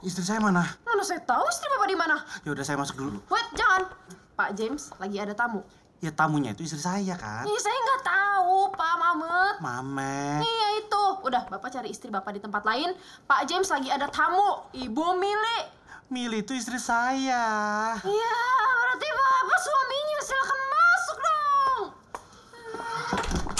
Istri saya mana? Mana saya tahu istri Bapak di mana? Ya udah saya masuk dulu. Wait, jangan. Pak James lagi ada tamu. Ya tamunya itu istri saya kan. Iya, saya nggak tahu, Pak Mamet. Mamet. Iya itu. Udah, Bapak cari istri Bapak di tempat lain. Pak James lagi ada tamu, Ibu Mili. Mili itu istri saya. Iya, berarti Bapak suaminya. Silakan masuk dong.